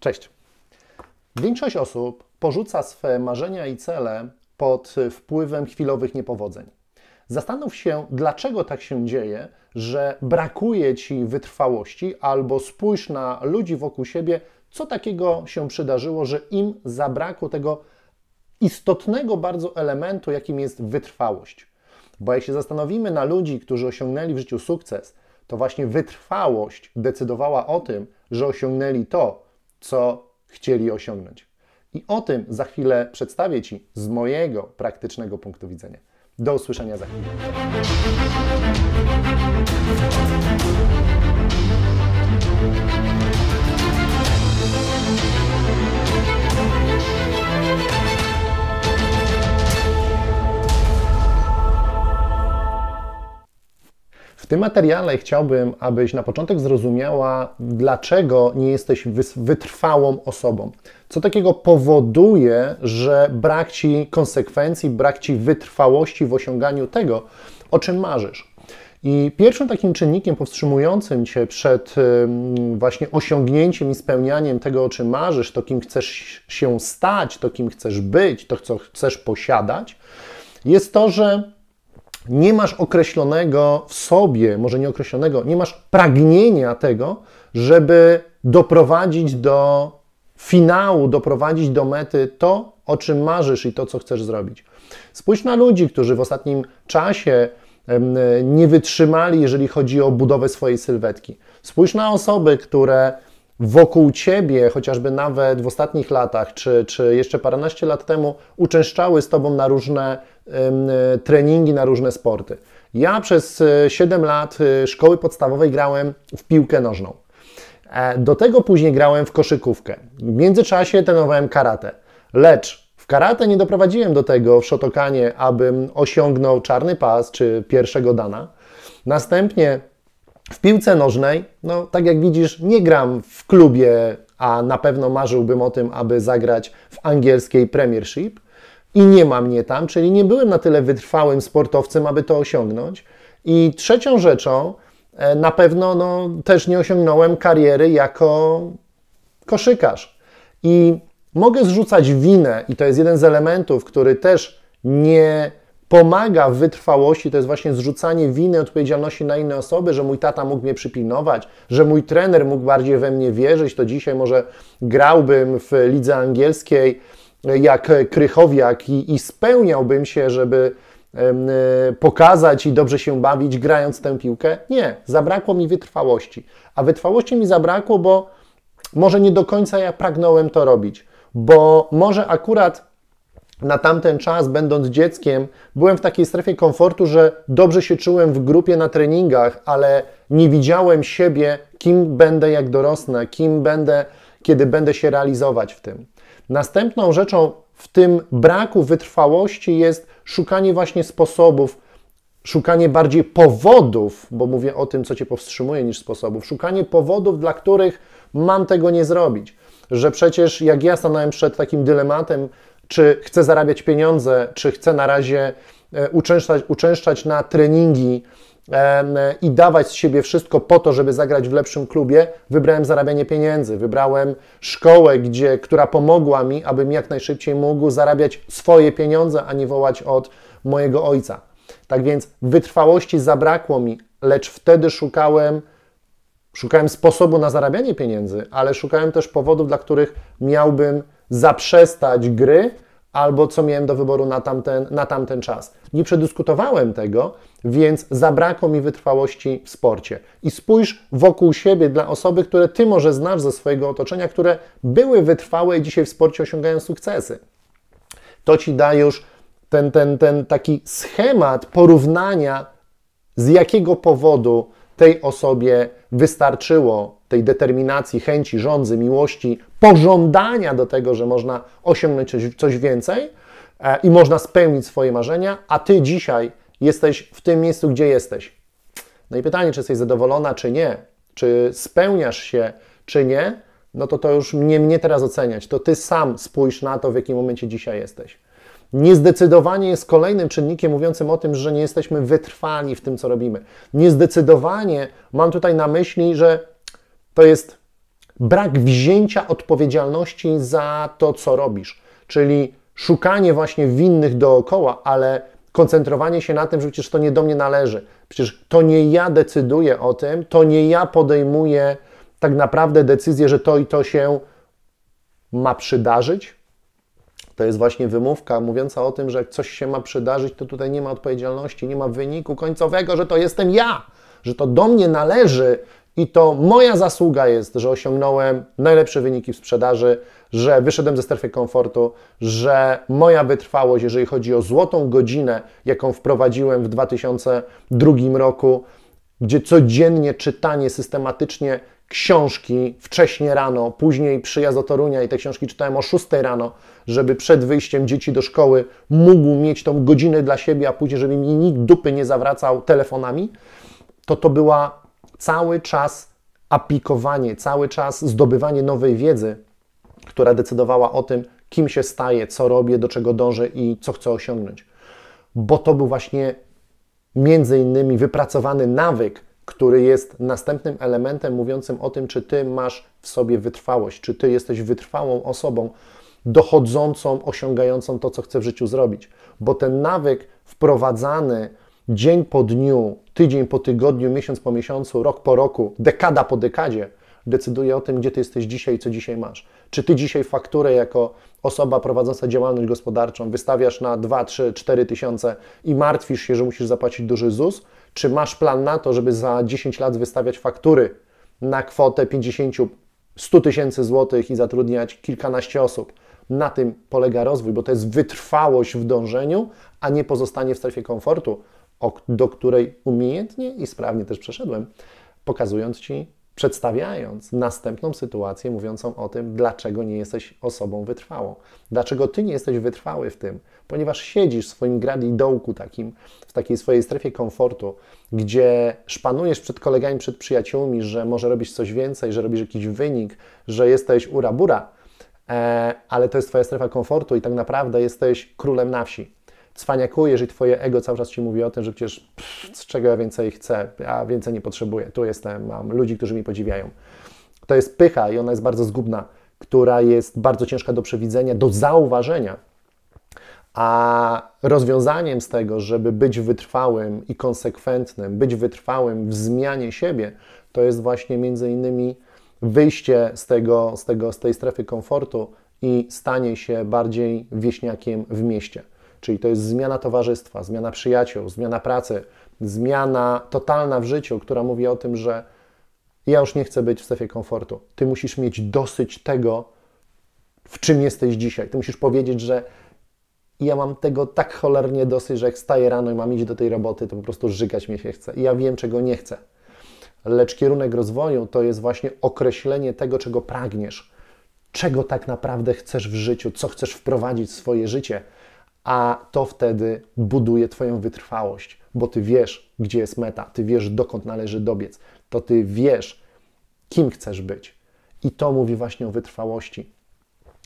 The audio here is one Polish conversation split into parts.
Cześć. Większość osób porzuca swe marzenia i cele pod wpływem chwilowych niepowodzeń. Zastanów się, dlaczego tak się dzieje, że brakuje ci wytrwałości, albo spójrz na ludzi wokół siebie, co takiego się przydarzyło, że im zabrakło tego istotnego bardzo elementu, jakim jest wytrwałość. Bo jak się zastanowimy na ludzi, którzy osiągnęli w życiu sukces, to właśnie wytrwałość decydowała o tym, że osiągnęli to, co chcieli osiągnąć. I o tym za chwilę przedstawię Ci z mojego praktycznego punktu widzenia. Do usłyszenia za chwilę. Thank you. tym materiale chciałbym, abyś na początek zrozumiała, dlaczego nie jesteś wytrwałą osobą. Co takiego powoduje, że brak ci konsekwencji, brak ci wytrwałości w osiąganiu tego, o czym marzysz. I pierwszym takim czynnikiem powstrzymującym cię przed właśnie osiągnięciem i spełnianiem tego, o czym marzysz, to kim chcesz się stać, to kim chcesz być, to co chcesz posiadać, jest to, że nie masz określonego w sobie, może nie określonego, nie masz pragnienia tego, żeby doprowadzić do finału, doprowadzić do mety to, o czym marzysz i to, co chcesz zrobić. Spójrz na ludzi, którzy w ostatnim czasie nie wytrzymali, jeżeli chodzi o budowę swojej sylwetki. Spójrz na osoby, które wokół ciebie, chociażby nawet w ostatnich latach, czy, czy jeszcze paręnaście lat temu, uczęszczały z tobą na różne e, treningi, na różne sporty. Ja przez 7 e, lat e, szkoły podstawowej grałem w piłkę nożną. Do tego później grałem w koszykówkę. W międzyczasie trenowałem karate. Lecz w karate nie doprowadziłem do tego w Szotokanie, abym osiągnął czarny pas czy pierwszego dana. Następnie w piłce nożnej, no tak jak widzisz, nie gram w klubie, a na pewno marzyłbym o tym, aby zagrać w angielskiej Premiership i nie ma mnie tam, czyli nie byłem na tyle wytrwałym sportowcem, aby to osiągnąć. I trzecią rzeczą, e, na pewno no, też nie osiągnąłem kariery jako koszykarz. I mogę zrzucać winę, i to jest jeden z elementów, który też nie pomaga w wytrwałości, to jest właśnie zrzucanie winy, odpowiedzialności na inne osoby, że mój tata mógł mnie przypilnować, że mój trener mógł bardziej we mnie wierzyć, to dzisiaj może grałbym w lidze angielskiej e, jak Krychowiak i, i spełniałbym się, żeby e, pokazać i dobrze się bawić, grając tę piłkę. Nie, zabrakło mi wytrwałości. A wytrwałości mi zabrakło, bo może nie do końca ja pragnąłem to robić, bo może akurat na tamten czas, będąc dzieckiem, byłem w takiej strefie komfortu, że dobrze się czułem w grupie na treningach, ale nie widziałem siebie, kim będę jak dorosnę, kim będę, kiedy będę się realizować w tym. Następną rzeczą w tym braku wytrwałości jest szukanie właśnie sposobów, szukanie bardziej powodów, bo mówię o tym, co cię powstrzymuje, niż sposobów, szukanie powodów, dla których mam tego nie zrobić. Że przecież jak ja stanąłem przed takim dylematem, czy chce zarabiać pieniądze, czy chce na razie e, uczęszczać, uczęszczać na treningi e, i dawać z siebie wszystko po to, żeby zagrać w lepszym klubie, wybrałem zarabianie pieniędzy, wybrałem szkołę, gdzie, która pomogła mi, abym jak najszybciej mógł zarabiać swoje pieniądze, a nie wołać od mojego ojca. Tak więc wytrwałości zabrakło mi, lecz wtedy szukałem szukałem sposobu na zarabianie pieniędzy, ale szukałem też powodów, dla których miałbym zaprzestać gry, albo co miałem do wyboru na tamten, na tamten czas. Nie przedyskutowałem tego, więc zabrakło mi wytrwałości w sporcie. I spójrz wokół siebie dla osoby, które ty może znasz ze swojego otoczenia, które były wytrwałe i dzisiaj w sporcie osiągają sukcesy. To ci da już ten, ten, ten taki schemat porównania, z jakiego powodu tej osobie wystarczyło tej determinacji, chęci, żądzy, miłości, pożądania do tego, że można osiągnąć coś, coś więcej e, i można spełnić swoje marzenia, a ty dzisiaj jesteś w tym miejscu, gdzie jesteś. No i pytanie, czy jesteś zadowolona, czy nie, czy spełniasz się, czy nie, no to to już nie mnie teraz oceniać. To ty sam spójrz na to, w jakim momencie dzisiaj jesteś. Niezdecydowanie jest kolejnym czynnikiem mówiącym o tym, że nie jesteśmy wytrwali w tym, co robimy. Niezdecydowanie mam tutaj na myśli, że to jest brak wzięcia odpowiedzialności za to, co robisz, czyli szukanie właśnie winnych dookoła, ale koncentrowanie się na tym, że przecież to nie do mnie należy. Przecież to nie ja decyduję o tym, to nie ja podejmuję tak naprawdę decyzję, że to i to się ma przydarzyć, to jest właśnie wymówka mówiąca o tym, że jak coś się ma przydarzyć, to tutaj nie ma odpowiedzialności, nie ma wyniku końcowego, że to jestem ja, że to do mnie należy i to moja zasługa jest, że osiągnąłem najlepsze wyniki w sprzedaży, że wyszedłem ze strefy komfortu, że moja wytrwałość, jeżeli chodzi o złotą godzinę, jaką wprowadziłem w 2002 roku, gdzie codziennie czytanie systematycznie książki wcześnie rano, później przyjazd do Torunia i te książki czytałem o 6 rano, żeby przed wyjściem dzieci do szkoły mógł mieć tą godzinę dla siebie, a później, żeby mi nikt dupy nie zawracał telefonami, to to była cały czas aplikowanie, cały czas zdobywanie nowej wiedzy, która decydowała o tym, kim się staje, co robię, do czego dążę i co chcę osiągnąć. Bo to był właśnie między innymi wypracowany nawyk, który jest następnym elementem mówiącym o tym, czy ty masz w sobie wytrwałość, czy ty jesteś wytrwałą osobą dochodzącą, osiągającą to, co chce w życiu zrobić. Bo ten nawyk wprowadzany dzień po dniu, tydzień po tygodniu, miesiąc po miesiącu, rok po roku, dekada po dekadzie decyduje o tym, gdzie ty jesteś dzisiaj i co dzisiaj masz. Czy ty dzisiaj fakturę jako osoba prowadząca działalność gospodarczą wystawiasz na 2, 3, 4 tysiące i martwisz się, że musisz zapłacić duży ZUS, czy masz plan na to, żeby za 10 lat wystawiać faktury na kwotę 50, 100 tysięcy złotych i zatrudniać kilkanaście osób? Na tym polega rozwój, bo to jest wytrwałość w dążeniu, a nie pozostanie w strefie komfortu, do której umiejętnie i sprawnie też przeszedłem, pokazując Ci przedstawiając następną sytuację mówiącą o tym, dlaczego nie jesteś osobą wytrwałą. Dlaczego ty nie jesteś wytrwały w tym? Ponieważ siedzisz w swoim gradi dołku takim, w takiej swojej strefie komfortu, gdzie szpanujesz przed kolegami, przed przyjaciółmi, że może robisz coś więcej, że robisz jakiś wynik, że jesteś urabura, e, ale to jest twoja strefa komfortu i tak naprawdę jesteś królem na wsi cwaniaku, jeżeli Twoje ego cały czas Ci mówi o tym, że przecież pff, czego ja więcej chcę, ja więcej nie potrzebuję, tu jestem, mam ludzi, którzy mi podziwiają. To jest pycha i ona jest bardzo zgubna, która jest bardzo ciężka do przewidzenia, do zauważenia. A rozwiązaniem z tego, żeby być wytrwałym i konsekwentnym, być wytrwałym w zmianie siebie, to jest właśnie między innymi wyjście z, tego, z, tego, z tej strefy komfortu i stanie się bardziej wieśniakiem w mieście. Czyli to jest zmiana towarzystwa, zmiana przyjaciół, zmiana pracy, zmiana totalna w życiu, która mówi o tym, że ja już nie chcę być w strefie komfortu. Ty musisz mieć dosyć tego, w czym jesteś dzisiaj. Ty musisz powiedzieć, że ja mam tego tak cholernie dosyć, że jak staję rano i mam iść do tej roboty, to po prostu żygać mi się chce. I ja wiem, czego nie chcę. Lecz kierunek rozwoju to jest właśnie określenie tego, czego pragniesz, czego tak naprawdę chcesz w życiu, co chcesz wprowadzić w swoje życie – a to wtedy buduje Twoją wytrwałość, bo Ty wiesz, gdzie jest meta, Ty wiesz, dokąd należy dobiec, to Ty wiesz, kim chcesz być. I to mówi właśnie o wytrwałości.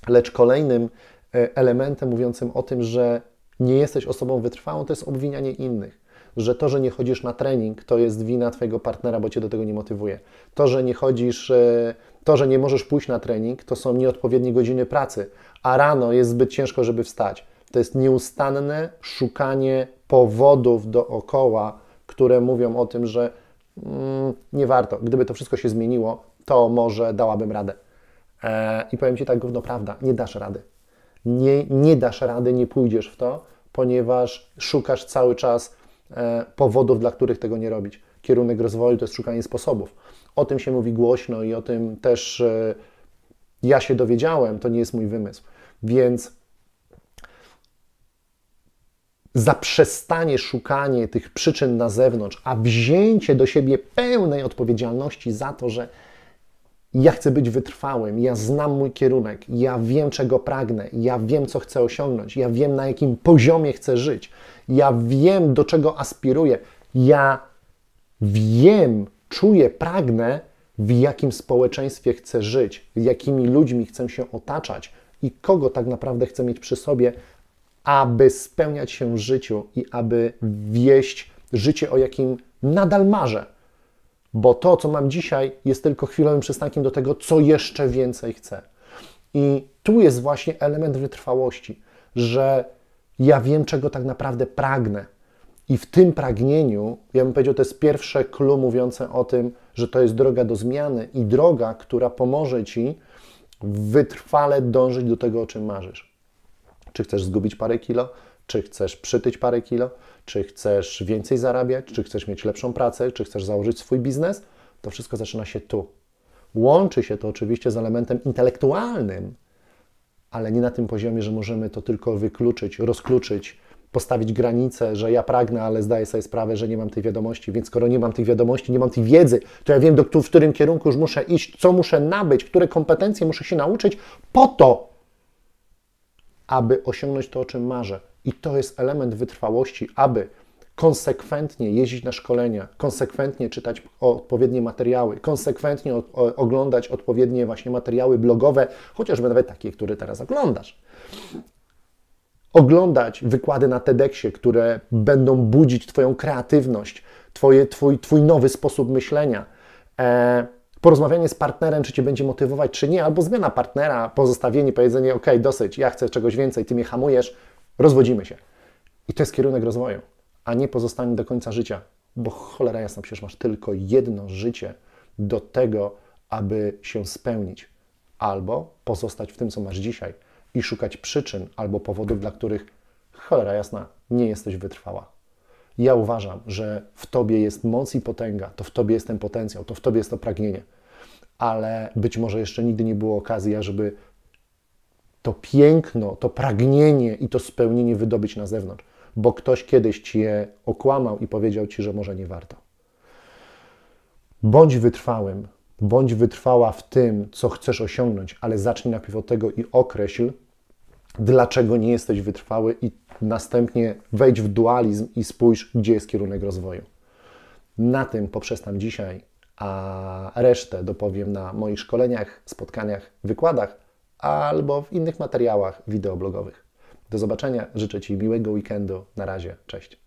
Lecz kolejnym e, elementem mówiącym o tym, że nie jesteś osobą wytrwałą, to jest obwinianie innych że to, że nie chodzisz na trening, to jest wina Twojego partnera, bo Cię do tego nie motywuje. To, że nie chodzisz, e, to, że nie możesz pójść na trening, to są nieodpowiednie godziny pracy, a rano jest zbyt ciężko, żeby wstać. To jest nieustanne szukanie powodów dookoła, które mówią o tym, że mm, nie warto. Gdyby to wszystko się zmieniło, to może dałabym radę. E, I powiem Ci tak gówno prawda, nie dasz rady. Nie, nie dasz rady, nie pójdziesz w to, ponieważ szukasz cały czas e, powodów, dla których tego nie robić. Kierunek rozwoju to jest szukanie sposobów. O tym się mówi głośno i o tym też e, ja się dowiedziałem, to nie jest mój wymysł. Więc zaprzestanie szukanie tych przyczyn na zewnątrz, a wzięcie do siebie pełnej odpowiedzialności za to, że ja chcę być wytrwałym, ja znam mój kierunek, ja wiem, czego pragnę, ja wiem, co chcę osiągnąć, ja wiem, na jakim poziomie chcę żyć, ja wiem, do czego aspiruję, ja wiem, czuję, pragnę, w jakim społeczeństwie chcę żyć, jakimi ludźmi chcę się otaczać i kogo tak naprawdę chcę mieć przy sobie, aby spełniać się w życiu i aby wieść życie, o jakim nadal marzę. Bo to, co mam dzisiaj, jest tylko chwilowym przystankiem do tego, co jeszcze więcej chcę. I tu jest właśnie element wytrwałości, że ja wiem, czego tak naprawdę pragnę. I w tym pragnieniu, ja bym powiedział, to jest pierwsze clue mówiące o tym, że to jest droga do zmiany i droga, która pomoże ci wytrwale dążyć do tego, o czym marzysz. Czy chcesz zgubić parę kilo? Czy chcesz przytyć parę kilo? Czy chcesz więcej zarabiać? Czy chcesz mieć lepszą pracę? Czy chcesz założyć swój biznes? To wszystko zaczyna się tu. Łączy się to oczywiście z elementem intelektualnym, ale nie na tym poziomie, że możemy to tylko wykluczyć, rozkluczyć, postawić granicę, że ja pragnę, ale zdaję sobie sprawę, że nie mam tej wiadomości, więc skoro nie mam tych wiadomości, nie mam tej wiedzy, to ja wiem, do, w którym kierunku już muszę iść, co muszę nabyć, które kompetencje muszę się nauczyć po to, aby osiągnąć to, o czym marzę. I to jest element wytrwałości, aby konsekwentnie jeździć na szkolenia, konsekwentnie czytać odpowiednie materiały, konsekwentnie oglądać odpowiednie właśnie materiały blogowe, chociażby nawet takie, które teraz oglądasz. Oglądać wykłady na TEDxie, które będą budzić Twoją kreatywność, twoje, twój, twój nowy sposób myślenia. E, porozmawianie z partnerem, czy cię będzie motywować, czy nie, albo zmiana partnera, pozostawienie, powiedzenie: OK, dosyć, ja chcę czegoś więcej, ty mnie hamujesz, rozwodzimy się. I to jest kierunek rozwoju, a nie pozostanie do końca życia, bo cholera jasna, przecież masz tylko jedno życie do tego, aby się spełnić, albo pozostać w tym, co masz dzisiaj i szukać przyczyn albo powodów, dla których cholera jasna nie jesteś wytrwała. Ja uważam, że w tobie jest moc i potęga, to w tobie jest ten potencjał, to w tobie jest to pragnienie. Ale być może jeszcze nigdy nie było okazji, żeby to piękno, to pragnienie i to spełnienie wydobyć na zewnątrz, bo ktoś kiedyś ci je okłamał i powiedział ci, że może nie warto. Bądź wytrwałym, bądź wytrwała w tym, co chcesz osiągnąć, ale zacznij najpierw od tego i określ, dlaczego nie jesteś wytrwały i następnie wejdź w dualizm i spójrz, gdzie jest kierunek rozwoju. Na tym poprzestam dzisiaj, a resztę dopowiem na moich szkoleniach, spotkaniach, wykładach albo w innych materiałach wideoblogowych. Do zobaczenia, życzę Ci miłego weekendu. Na razie, cześć.